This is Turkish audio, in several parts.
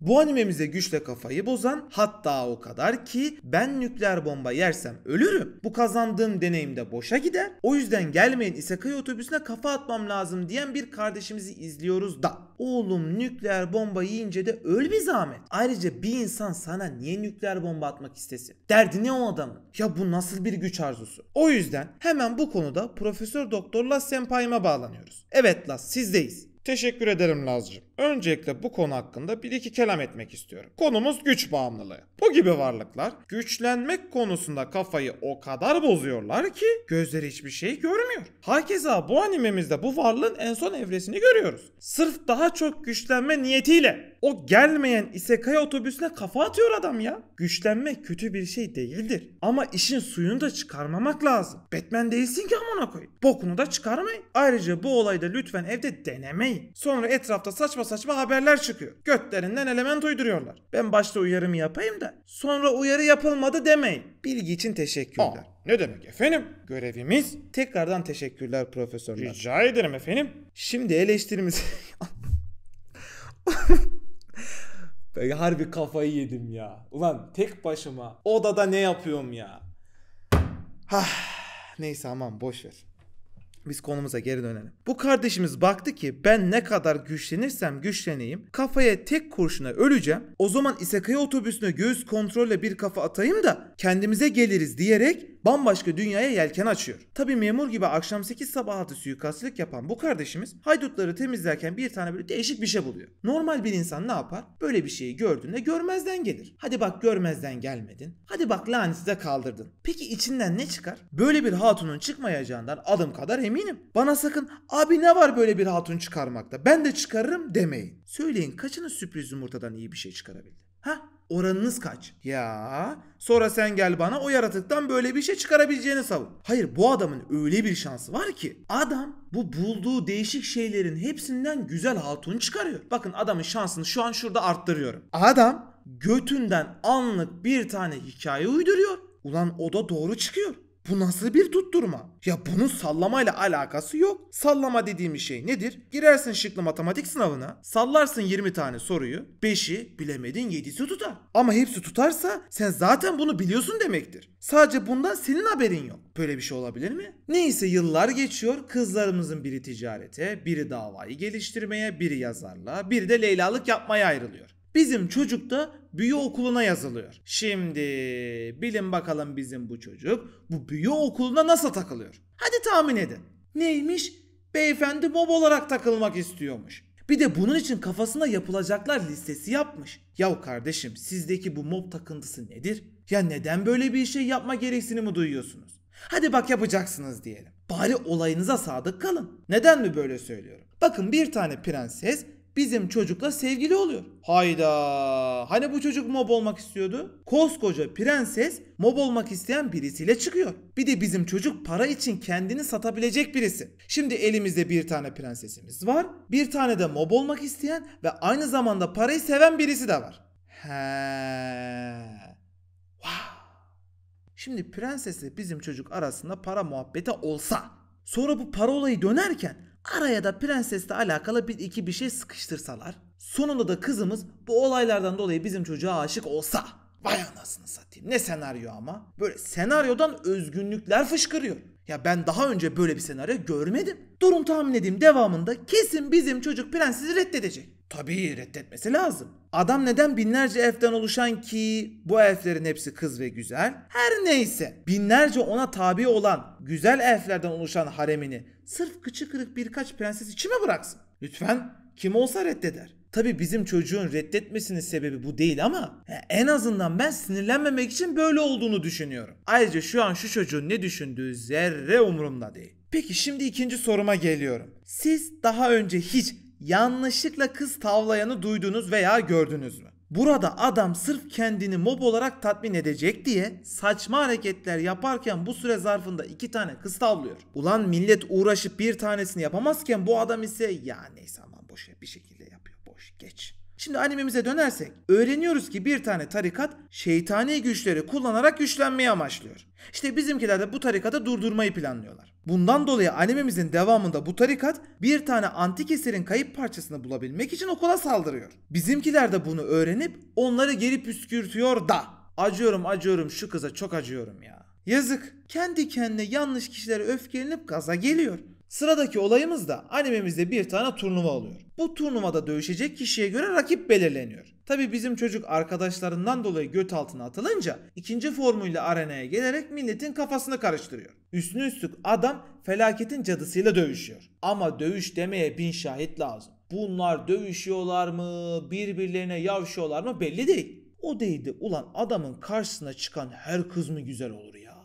Bu animemize güçle kafayı bozan hatta o kadar ki ben nükleer bomba yersem ölürüm. Bu kazandığım deneyim de boşa gider. O yüzden gelmeyin Isekai otobüsüne kafa atmam lazım diyen bir kardeşimizi izliyoruz da. Oğlum nükleer bomba yiyince de öl bir zahmet. Ayrıca bir insan sana niye nükleer bomba atmak istesin? Derdi ne o adamın? Ya bu nasıl bir güç arzusu? O yüzden hemen bu konuda Profesör Doktor Las Senpai'ma bağlanıyoruz. Evet Las sizdeyiz. Teşekkür ederim Lazcığım. Öncelikle bu konu hakkında bir iki kelam etmek istiyorum. Konumuz güç bağımlılığı. Bu gibi varlıklar güçlenmek konusunda kafayı o kadar bozuyorlar ki gözleri hiçbir şey görmüyor. Herkese bu animemizde bu varlığın en son evresini görüyoruz. Sırf daha çok güçlenme niyetiyle o gelmeyen isekai otobüsüne kafa atıyor adam ya. Güçlenmek kötü bir şey değildir. Ama işin suyunu da çıkarmamak lazım. Batman değilsin ki amına koy. Bokunu da çıkarmayın. Ayrıca bu olayda lütfen evde denemeyin. Sonra etrafta saçma saçma haberler çıkıyor. Götlerinden element uyduruyorlar. Ben başta uyarımı yapayım da sonra uyarı yapılmadı demeyin. Bilgi için teşekkürler. Aa. Ne demek efendim? Görevimiz. Tekrardan teşekkürler profesörler. Rica ederim efendim. Şimdi eleştirimiz. ben harbi kafayı yedim ya. Ulan tek başıma odada ne yapıyorum ya? Hah. Neyse aman boş ver. Biz konumuza geri dönelim. Bu kardeşimiz baktı ki ben ne kadar güçlenirsem güçleneyim kafaya tek kurşuna öleceğim. O zaman Isekai otobüsüne göğüs kontrolle bir kafa atayım da kendimize geliriz diyerek bambaşka dünyaya yelken açıyor. Tabi memur gibi akşam 8 sabah altı suikastçılık yapan bu kardeşimiz haydutları temizlerken bir tane böyle değişik bir şey buluyor. Normal bir insan ne yapar? Böyle bir şeyi gördüğünde görmezden gelir. Hadi bak görmezden gelmedin. Hadi bak laneti de kaldırdın. Peki içinden ne çıkar? Böyle bir hatunun çıkmayacağından adım kadar eminim. Bana sakın abi ne var böyle bir hatun çıkarmakta ben de çıkarırım demeyin. Söyleyin kaçınız sürpriz yumurtadan iyi bir şey çıkarabildi? Ha Oranınız kaç? Ya sonra sen gel bana o yaratıktan böyle bir şey çıkarabileceğini savun. Hayır bu adamın öyle bir şansı var ki adam bu bulduğu değişik şeylerin hepsinden güzel hatun çıkarıyor. Bakın adamın şansını şu an şurada arttırıyorum. Adam götünden anlık bir tane hikaye uyduruyor. Ulan o da doğru çıkıyor. Bu nasıl bir tutturma? Ya bunun sallamayla alakası yok. Sallama dediğimiz şey nedir? Girersin şıklı matematik sınavına, sallarsın 20 tane soruyu, 5'i bilemedin 7'si tutar. Ama hepsi tutarsa sen zaten bunu biliyorsun demektir. Sadece bundan senin haberin yok. Böyle bir şey olabilir mi? Neyse yıllar geçiyor. Kızlarımızın biri ticarete, biri davayı geliştirmeye, biri yazarlığa, biri de leylalık yapmaya ayrılıyor. Bizim çocuk da büyü okuluna yazılıyor. Şimdi bilin bakalım bizim bu çocuk bu büyü okuluna nasıl takılıyor? Hadi tahmin edin. Neymiş? Beyefendi mob olarak takılmak istiyormuş. Bir de bunun için kafasına yapılacaklar listesi yapmış. Yahu kardeşim sizdeki bu mob takıntısı nedir? Ya neden böyle bir şey yapma gereksinimi duyuyorsunuz? Hadi bak yapacaksınız diyelim. Bari olayınıza sadık kalın. Neden mi böyle söylüyorum? Bakın bir tane prenses bizim çocukla sevgili oluyor. Hayda. Hani bu çocuk mob olmak istiyordu? Koskoca prenses mob olmak isteyen birisiyle çıkıyor. Bir de bizim çocuk para için kendini satabilecek birisi. Şimdi elimizde bir tane prensesimiz var. Bir tane de mob olmak isteyen ve aynı zamanda parayı seven birisi de var. He. Wow. Şimdi prensesle bizim çocuk arasında para muhabbeti olsa sonra bu para olayı dönerken Araya da prensesle alakalı bir iki bir şey sıkıştırsalar. Sonunda da kızımız bu olaylardan dolayı bizim çocuğa aşık olsa. Vay anasını satayım. Ne senaryo ama. Böyle senaryodan özgünlükler fışkırıyor. Ya ben daha önce böyle bir senaryo görmedim. Durum tahmin edeyim devamında kesin bizim çocuk prensesi reddedecek. Tabii reddetmesi lazım. Adam neden binlerce elften oluşan ki bu elflerin hepsi kız ve güzel? Her neyse binlerce ona tabi olan güzel elflerden oluşan haremini sırf kıçı kırık birkaç prenses içime bıraksın. Lütfen kim olsa reddeder. Tabii bizim çocuğun reddetmesinin sebebi bu değil ama en azından ben sinirlenmemek için böyle olduğunu düşünüyorum. Ayrıca şu an şu çocuğun ne düşündüğü zerre umurumda değil. Peki şimdi ikinci soruma geliyorum. Siz daha önce hiç yanlışlıkla kız tavlayanı duydunuz veya gördünüz mü? Burada adam sırf kendini mob olarak tatmin edecek diye saçma hareketler yaparken bu süre zarfında iki tane kız tavlıyor. Ulan millet uğraşıp bir tanesini yapamazken bu adam ise ya neyse aman boş ver bir şekilde yapıyor boş geç. Şimdi animemize dönersek öğreniyoruz ki bir tane tarikat şeytani güçleri kullanarak güçlenmeyi amaçlıyor. İşte bizimkiler de bu tarikatı durdurmayı planlıyorlar. Bundan dolayı animemizin devamında bu tarikat bir tane antik eserin kayıp parçasını bulabilmek için okula saldırıyor. Bizimkiler de bunu öğrenip onları geri püskürtüyor da. Acıyorum acıyorum şu kıza çok acıyorum ya. Yazık. Kendi kendine yanlış kişilere öfkelenip gaza geliyor. Sıradaki olayımız da animemizde bir tane turnuva oluyor. Bu turnuvada dövüşecek kişiye göre rakip belirleniyor. Tabi bizim çocuk arkadaşlarından dolayı göt altına atılınca ikinci formuyla arenaya gelerek milletin kafasını karıştırıyor. Üstüne üstlük adam felaketin cadısıyla dövüşüyor. Ama dövüş demeye bin şahit lazım. Bunlar dövüşüyorlar mı, birbirlerine yavşıyorlar mı belli değil. O değildi ulan adamın karşısına çıkan her kız mı güzel olur ya.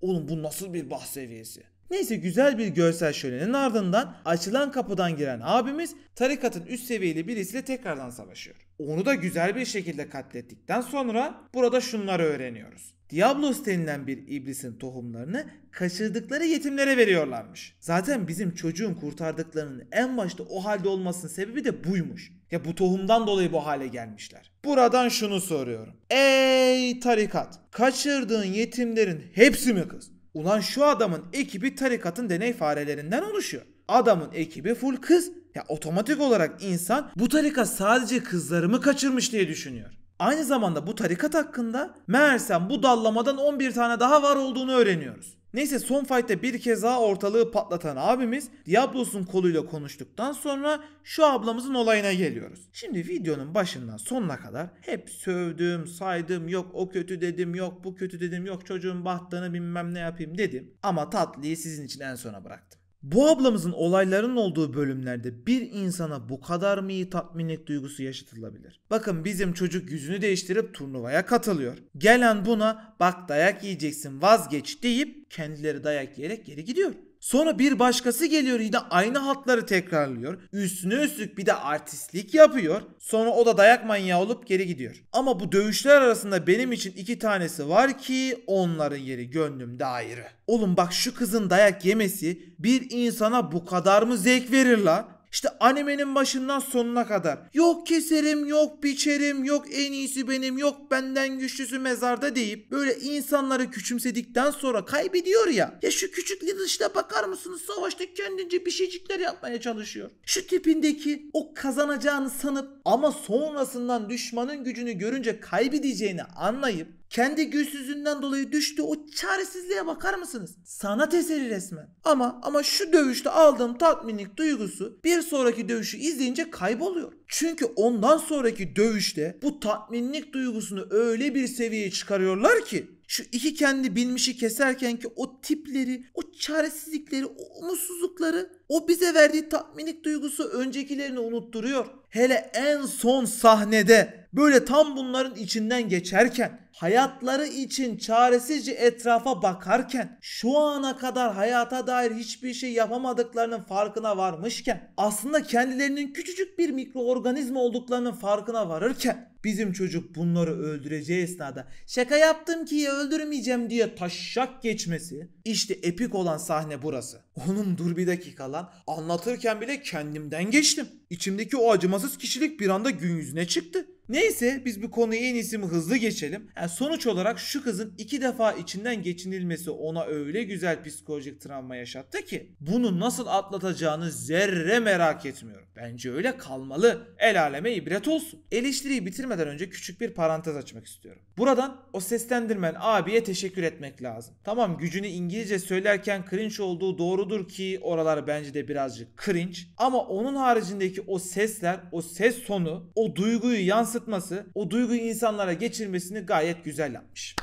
Oğlum bu nasıl bir bahseviyesi? seviyesi? Neyse güzel bir görsel şölenin ardından açılan kapıdan giren abimiz tarikatın üst seviyeli birisiyle tekrardan savaşıyor. Onu da güzel bir şekilde katlettikten sonra burada şunları öğreniyoruz. Diablos denilen bir iblisin tohumlarını kaçırdıkları yetimlere veriyorlarmış. Zaten bizim çocuğun kurtardıklarının en başta o halde olmasının sebebi de buymuş. Ya bu tohumdan dolayı bu hale gelmişler. Buradan şunu soruyorum. Ey tarikat, kaçırdığın yetimlerin hepsi mi kız? Ulan şu adamın ekibi tarikatın deney farelerinden oluşuyor. Adamın ekibi full kız. Ya otomatik olarak insan bu tarikat sadece kızlarımı kaçırmış diye düşünüyor. Aynı zamanda bu tarikat hakkında meğersem bu dallamadan 11 tane daha var olduğunu öğreniyoruz. Neyse son fight'te bir kez daha ortalığı patlatan abimiz Diablos'un koluyla konuştuktan sonra şu ablamızın olayına geliyoruz. Şimdi videonun başından sonuna kadar hep sövdüm, saydım, yok o kötü dedim, yok bu kötü dedim, yok çocuğun bahtını bilmem ne yapayım dedim. Ama tatlıyı sizin için en sona bıraktım. Bu ablamızın olayların olduğu bölümlerde bir insana bu kadar mı iyi tatminlik duygusu yaşatılabilir? Bakın bizim çocuk yüzünü değiştirip turnuvaya katılıyor. Gelen buna bak dayak yiyeceksin vazgeç deyip kendileri dayak yiyerek geri gidiyor. Sonra bir başkası geliyor yine aynı hatları tekrarlıyor. Üstüne üstlük bir de artistlik yapıyor. Sonra o da dayak manyağı olup geri gidiyor. Ama bu dövüşler arasında benim için iki tanesi var ki onların yeri gönlümde ayrı. Oğlum bak şu kızın dayak yemesi bir insana bu kadar mı zevk verir la? İşte animenin başından sonuna kadar. Yok keserim, yok biçerim, yok en iyisi benim, yok benden güçlüsü mezarda deyip böyle insanları küçümsedikten sonra kaybediyor ya. Ya şu küçük işte bakar mısınız? Savaşta kendince bir şeycikler yapmaya çalışıyor. Şu tipindeki o kazanacağını sanıp ama sonrasından düşmanın gücünü görünce kaybedeceğini anlayıp kendi güçsüzlüğünden dolayı düştü o çaresizliğe bakar mısınız? Sanat eseri resmen. Ama ama şu dövüşte aldığım tatminlik duygusu bir sonraki dövüşü izleyince kayboluyor. Çünkü ondan sonraki dövüşte bu tatminlik duygusunu öyle bir seviyeye çıkarıyorlar ki şu iki kendi bilmişi keserken ki o tipleri, o çaresizlikleri, o umutsuzlukları o bize verdiği tatminlik duygusu öncekilerini unutturuyor. Hele en son sahnede böyle tam bunların içinden geçerken hayatları için çaresizce etrafa bakarken şu ana kadar hayata dair hiçbir şey yapamadıklarının farkına varmışken aslında kendilerinin küçücük bir mikroorganizma olduklarının farkına varırken Bizim çocuk bunları öldüreceği esnada şaka yaptım ki öldürmeyeceğim diye taşak geçmesi. İşte epik olan sahne burası. Oğlum dur bir dakika lan anlatırken bile kendimden geçtim. İçimdeki o acımasız kişilik bir anda gün yüzüne çıktı. Neyse biz bu konuyu en iyisi mi hızlı geçelim. Yani sonuç olarak şu kızın iki defa içinden geçinilmesi ona öyle güzel psikolojik travma yaşattı ki bunu nasıl atlatacağını zerre merak etmiyorum. Bence öyle kalmalı. El aleme ibret olsun. Eleştiriyi bitirmeden önce küçük bir parantez açmak istiyorum. Buradan o seslendirmen abiye teşekkür etmek lazım. Tamam gücünü İngilizce söylerken cringe olduğu doğrudur ki oralar bence de birazcık cringe. Ama onun haricindeki o sesler, o ses sonu, o duyguyu yansıtıyor yansıtması, o duyguyu insanlara geçirmesini gayet güzel yapmış.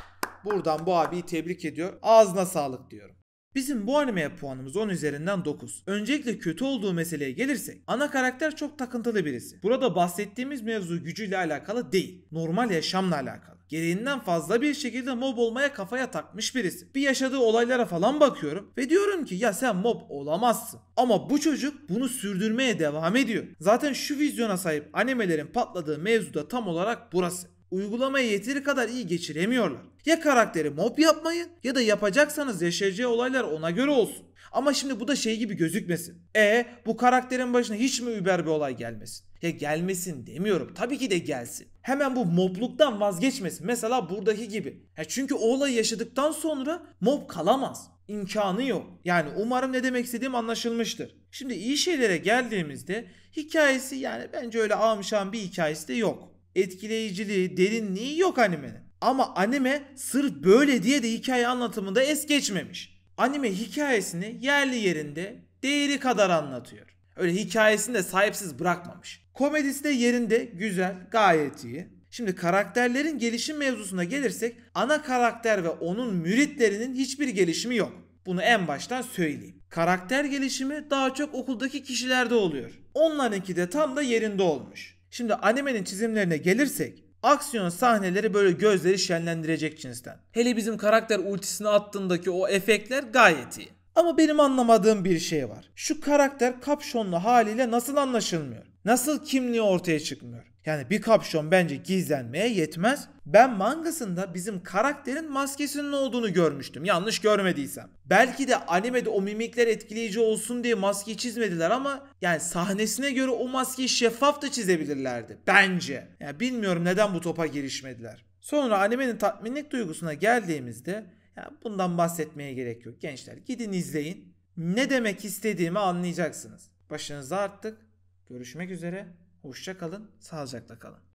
Buradan bu abiyi tebrik ediyor. Ağzına sağlık diyorum. Bizim bu animeye puanımız 10 üzerinden 9. Öncelikle kötü olduğu meseleye gelirsek ana karakter çok takıntılı birisi. Burada bahsettiğimiz mevzu gücüyle alakalı değil. Normal yaşamla alakalı gereğinden fazla bir şekilde mob olmaya kafaya takmış birisi. Bir yaşadığı olaylara falan bakıyorum ve diyorum ki ya sen mob olamazsın. Ama bu çocuk bunu sürdürmeye devam ediyor. Zaten şu vizyona sahip animelerin patladığı mevzuda tam olarak burası uygulamayı yeteri kadar iyi geçiremiyorlar. Ya karakteri mob yapmayın ya da yapacaksanız yaşayacağı olaylar ona göre olsun. Ama şimdi bu da şey gibi gözükmesin. E bu karakterin başına hiç mi über bir olay gelmesin? Ya e, gelmesin demiyorum. Tabii ki de gelsin. Hemen bu mobluktan vazgeçmesin. Mesela buradaki gibi. Ya e, çünkü o olayı yaşadıktan sonra mob kalamaz. İmkanı yok. Yani umarım ne demek istediğim anlaşılmıştır. Şimdi iyi şeylere geldiğimizde hikayesi yani bence öyle amşan bir hikayesi de yok. Etkileyiciliği, derinliği yok animenin. Ama anime sırf böyle diye de hikaye anlatımında es geçmemiş anime hikayesini yerli yerinde değeri kadar anlatıyor. Öyle hikayesini de sahipsiz bırakmamış. Komedisi de yerinde güzel, gayet iyi. Şimdi karakterlerin gelişim mevzusuna gelirsek ana karakter ve onun müritlerinin hiçbir gelişimi yok. Bunu en baştan söyleyeyim. Karakter gelişimi daha çok okuldaki kişilerde oluyor. Onlarınki de tam da yerinde olmuş. Şimdi animenin çizimlerine gelirsek Aksiyon sahneleri böyle gözleri şenlendirecek cinsten. Hele bizim karakter ultisini attığındaki o efektler gayet iyi. Ama benim anlamadığım bir şey var. Şu karakter kapşonlu haliyle nasıl anlaşılmıyor? Nasıl kimliği ortaya çıkmıyor? Yani bir kapşon bence gizlenmeye yetmez. Ben mangasında bizim karakterin maskesinin olduğunu görmüştüm. Yanlış görmediysem. Belki de animede o mimikler etkileyici olsun diye maskeyi çizmediler ama yani sahnesine göre o maskeyi şeffaf da çizebilirlerdi. Bence. Yani bilmiyorum neden bu topa girişmediler. Sonra animenin tatminlik duygusuna geldiğimizde ya bundan bahsetmeye gerek yok gençler. Gidin izleyin. Ne demek istediğimi anlayacaksınız. Başınıza arttık. Görüşmek üzere. Hoşça kalın. Sağlıcakla kalın.